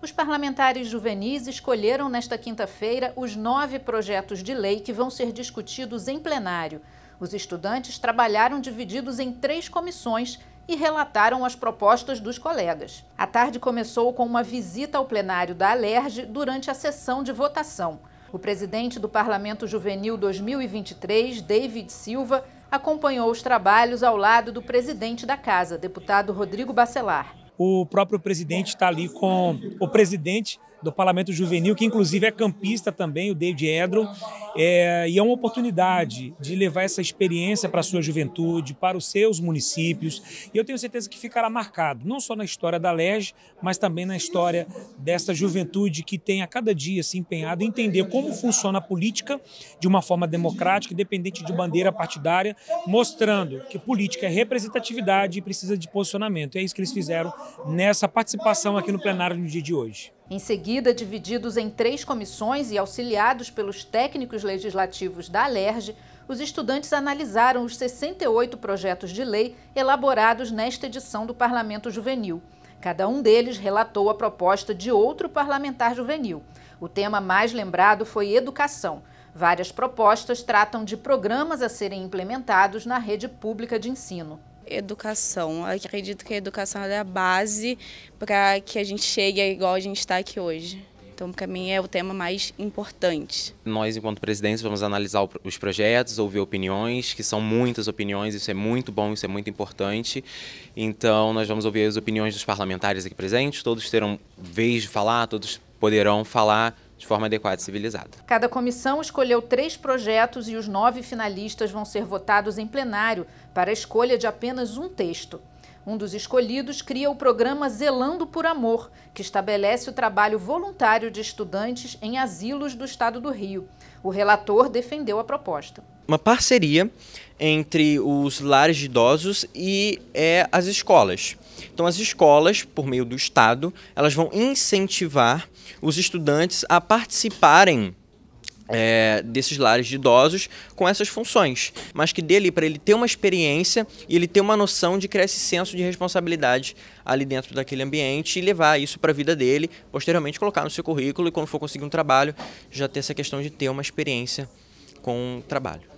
Os parlamentares juvenis escolheram nesta quinta-feira os nove projetos de lei que vão ser discutidos em plenário. Os estudantes trabalharam divididos em três comissões e relataram as propostas dos colegas. A tarde começou com uma visita ao plenário da Alerj durante a sessão de votação. O presidente do Parlamento Juvenil 2023, David Silva, acompanhou os trabalhos ao lado do presidente da casa, deputado Rodrigo Bacelar o próprio presidente está ali com o presidente do Parlamento Juvenil, que inclusive é campista também, o David Edron, é, e é uma oportunidade de levar essa experiência para a sua juventude, para os seus municípios, e eu tenho certeza que ficará marcado, não só na história da LEG, mas também na história dessa juventude que tem a cada dia se empenhado em entender como funciona a política de uma forma democrática, independente de bandeira partidária, mostrando que política é representatividade e precisa de posicionamento. E é isso que eles fizeram nessa participação aqui no plenário no dia de hoje. Em seguida, divididos em três comissões e auxiliados pelos técnicos legislativos da Alerj, os estudantes analisaram os 68 projetos de lei elaborados nesta edição do Parlamento Juvenil. Cada um deles relatou a proposta de outro parlamentar juvenil. O tema mais lembrado foi educação. Várias propostas tratam de programas a serem implementados na rede pública de ensino educação. Eu acredito que a educação é a base para que a gente chegue igual a gente está aqui hoje. Então, para mim, é o tema mais importante. Nós, enquanto presidência, vamos analisar os projetos, ouvir opiniões, que são muitas opiniões, isso é muito bom, isso é muito importante. Então, nós vamos ouvir as opiniões dos parlamentares aqui presentes, todos terão vez de falar, todos poderão falar de forma adequada e civilizada. Cada comissão escolheu três projetos e os nove finalistas vão ser votados em plenário para a escolha de apenas um texto. Um dos escolhidos cria o programa Zelando por Amor, que estabelece o trabalho voluntário de estudantes em asilos do estado do Rio. O relator defendeu a proposta uma parceria entre os lares de idosos e é, as escolas. Então, as escolas, por meio do Estado, elas vão incentivar os estudantes a participarem é, desses lares de idosos com essas funções, mas que dele para ele ter uma experiência e ele ter uma noção de criar esse senso de responsabilidade ali dentro daquele ambiente e levar isso para a vida dele, posteriormente colocar no seu currículo e quando for conseguir um trabalho já ter essa questão de ter uma experiência com o trabalho.